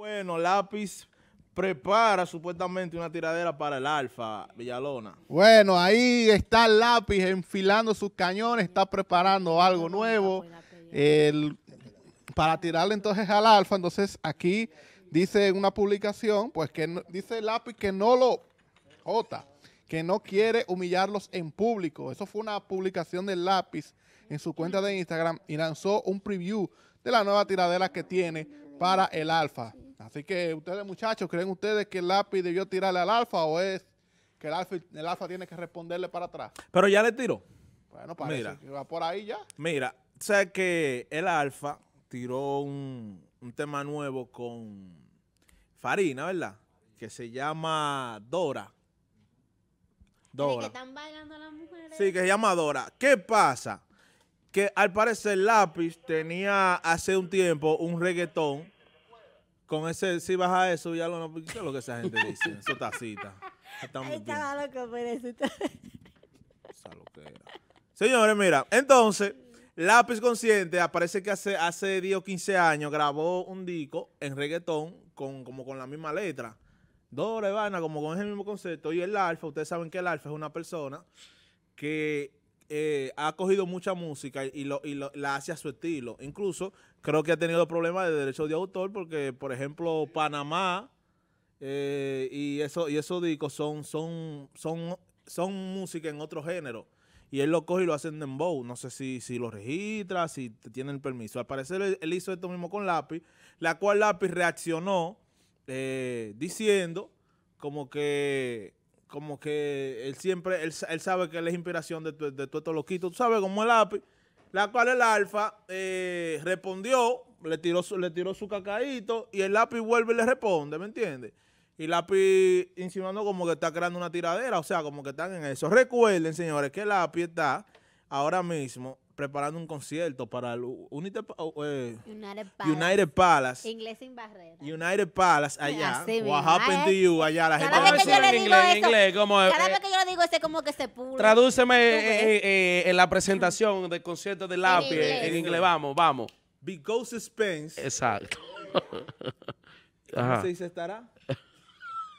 Bueno, Lápiz prepara supuestamente una tiradera para el Alfa Villalona. Bueno, ahí está Lápiz enfilando sus cañones, está preparando algo nuevo para tirarle entonces al Alfa. Entonces aquí dice una publicación, pues que dice Lápiz que no lo... Jota, que no quiere humillarlos en público. Eso fue una publicación del lápiz en su cuenta de Instagram y lanzó un preview de la nueva tiradera que tiene para el Alfa. Así que ustedes, muchachos, ¿creen ustedes que el lápiz debió tirarle al alfa o es que el alfa, el alfa tiene que responderle para atrás? Pero ya le tiró. Bueno, parece que va por ahí ya. Mira, sé que el alfa tiró un, tema nuevo con Farina, ¿verdad? Que se llama Dora. Dora. Que están bailando las mujeres. Sí, que se llama Dora. ¿Qué pasa? Que al parecer Lápiz tenía hace un tiempo un reggaetón con ese, si vas a eso, ya lo no, ¿qué es lo que esa gente dice? Eso tacita. Estaba loco por eso. Señores, mira, entonces, Lápiz Consciente aparece que hace, hace 10 o 15 años grabó un disco en reggaetón con, como con la misma letra. Dora Ivana, como con el mismo concepto. Y el alfa, ustedes saben que el alfa es una persona que eh, ha cogido mucha música y, la hace a su estilo. Incluso creo que ha tenido problemas de derechos de autor porque, por ejemplo, Panamá eh, y eso y esos discos son, son, son, son música en otro género. Y él lo coge y lo hace en dembow. No sé si, lo registra, si tiene el permiso. Al parecer él hizo esto mismo con Lápiz, la cual Lápiz reaccionó eh, diciendo como que como que él siempre, él, sabe que él es inspiración de, de, de todo esto loquito, tú sabes, cómo el lápiz la cual el Alfa eh, respondió, le tiró, su, le tiró su cacaíto y el lápiz vuelve y le responde, ¿me entiendes? Y el lápiz insinuando como que está creando una tiradera, o sea, como que están en eso. Recuerden, señores, que el lápiz está ahora mismo preparando un concierto para el oh, eh, United, United, Palace. United Palace. Inglés sin barrera. United Palace, allá. What happened to ¿eh? you, allá. La gente cada vez que yo le digo inglés, eso, inglés, como, cada vez eh, que yo le digo ese como que se pula. Tradúceme eh, en la presentación del concierto de Lápiz en inglés. en Vamos, vamos. Because Spence. Exacto. ¿Cómo se dice estará?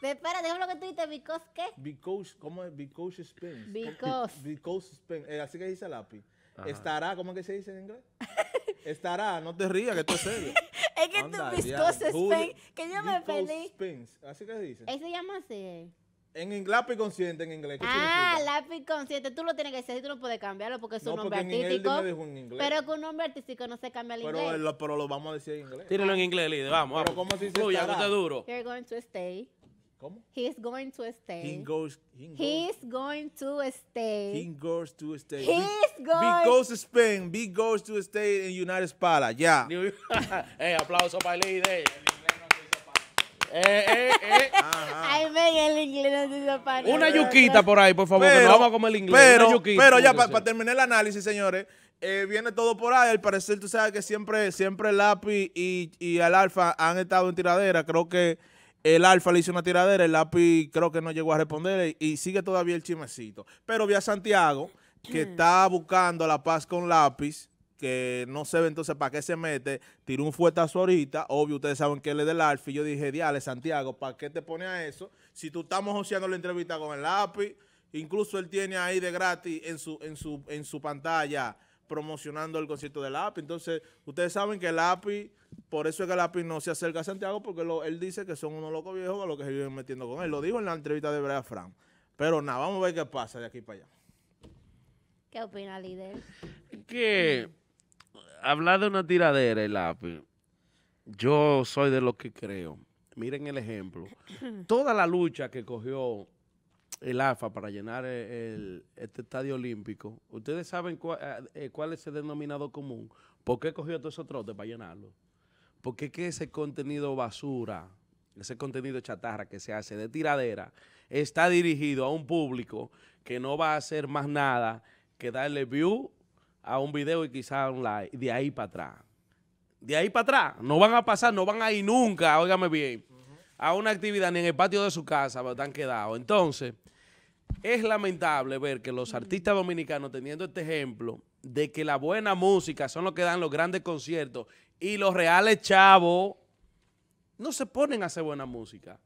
Espera, déjame lo que tú dices, because qué? Because, ¿cómo es? Because Spence. Because. Because Spence. así que dice Lápiz estará, ¿cómo es que se dice en inglés? estará, no te rías, que esto es serio. es que tu tú es que yo me perdí. así que se dice. Eso se llama así. En inglés, lápiz consciente en inglés. Ah, lápiz consciente. Tú lo tienes que decir, tú no puedes cambiarlo porque es un nombre artístico. Pero con un nombre artístico no se cambia el inglés. pero lo vamos a decir en inglés. Tíralo en inglés, líder. Vamos, vamos. ¿Cómo duro. You're going to stay. He's going to stay. He goes. He goes. He's going to stay. He goes to stay. He's Be goes to Spain. Be goes to stay in United Spala. Ya. Yeah. hey, aplauso para el líder. Eh, eh, eh. Ay, ven, el inglés no hizo para Una yuquita por ahí, por favor, pero, que no vamos a comer el inglés. Pero, pero ya, para terminar el análisis, señores, eh, viene todo por ahí. Al parecer, tú sabes que siempre, siempre el lápiz y, y el alfa han estado en tiradera. Creo que el Alfa le hizo una tiradera, el Lápiz creo que no llegó a responder y, sigue todavía el chimecito. Pero vi a Santiago, que está buscando la paz con Lápiz, que no se ve entonces para qué se mete, tiró un fuetazo ahorita, obvio, ustedes saben que él es del Alfa, y yo dije, diale, Santiago, ¿para qué te pone a eso? Si tú estamos joseando la entrevista con el Lápiz, incluso él tiene ahí de gratis en su, en su, en su pantalla promocionando el concierto del Lápiz, entonces ustedes saben que el Lápiz por eso es que Lápiz no se acerca a Santiago, porque él dice que son unos locos viejos a los que se vienen metiendo con él. Lo dijo en la entrevista de Brea Fran. Pero nada, vamos a ver qué pasa de aquí para allá. ¿Qué opina, líder? Que hablar de una tiradera, el lápiz, yo soy de los que creo. Miren el ejemplo. Toda la lucha que cogió el AFA para llenar este estadio olímpico, ustedes saben eh, eh, cuál, es el denominado común. ¿Por qué cogió todos esos trotes para llenarlo? Porque es que ese contenido basura, ese contenido chatarra que se hace de tiradera, está dirigido a un público que no va a hacer más nada que darle view a un video y quizás un like, de ahí para atrás. De ahí para atrás. No van a pasar, no van a ir nunca, óigame bien, a una actividad ni en el patio de su casa, pero están quedados. Entonces, es lamentable ver que los artistas dominicanos, teniendo este ejemplo, de que la buena música son los que dan los grandes conciertos y los reales chavos no se ponen a hacer buena música.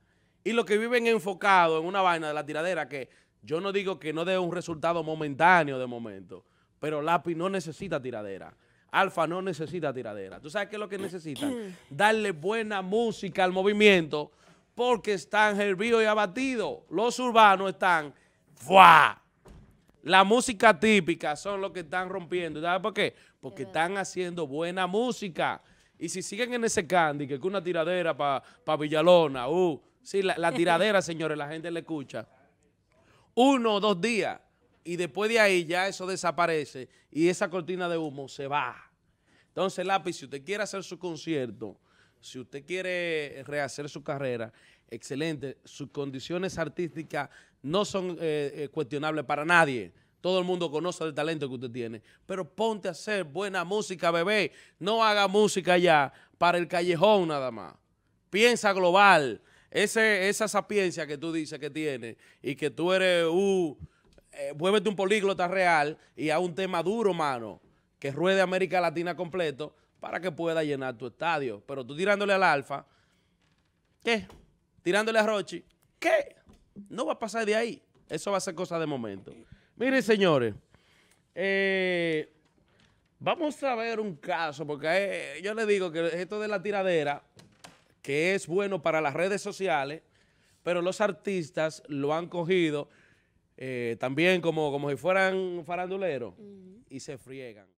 Y los que viven enfocados en una vaina de la tiradera que yo no digo que no dé un resultado momentáneo de momento, pero Lápiz no necesita tiradera. Alfa no necesita tiradera. ¿Tú sabes qué es lo que necesitan? Darle buena música al movimiento porque están hervidos y abatidos. Los urbanos están la música típica son los que están rompiendo. ¿Sabes por qué? Porque están haciendo buena música. Y si siguen en ese candy, que es una tiradera para Villalona, uh, sí, la, tiradera, señores, la gente le escucha. Uno o dos días. Y después de ahí ya eso desaparece y esa cortina de humo se va. Entonces, Lápiz, si usted quiere hacer su concierto, si usted quiere rehacer su carrera, excelente, sus condiciones artísticas no son eh, eh, cuestionables para nadie. Todo el mundo conoce el talento que usted tiene. Pero ponte a hacer buena música, bebé. No haga música ya para el callejón nada más. Piensa global. esa sapiencia que tú dices que tienes y que tú eres, un... vuélvete eh, un políglota real y a un tema duro, mano, que ruede América Latina completo para que pueda llenar tu estadio. Pero tú tirándole al Alfa, ¿qué? Tirándole a Rochi, ¿qué? No va a pasar de ahí. Eso va a ser cosa de momento. Miren, señores, eh, vamos a ver un caso, porque eh, yo le digo que esto de la tiradera, que es bueno para las redes sociales, pero los artistas lo han cogido eh, también como, si fueran faranduleros y se friegan.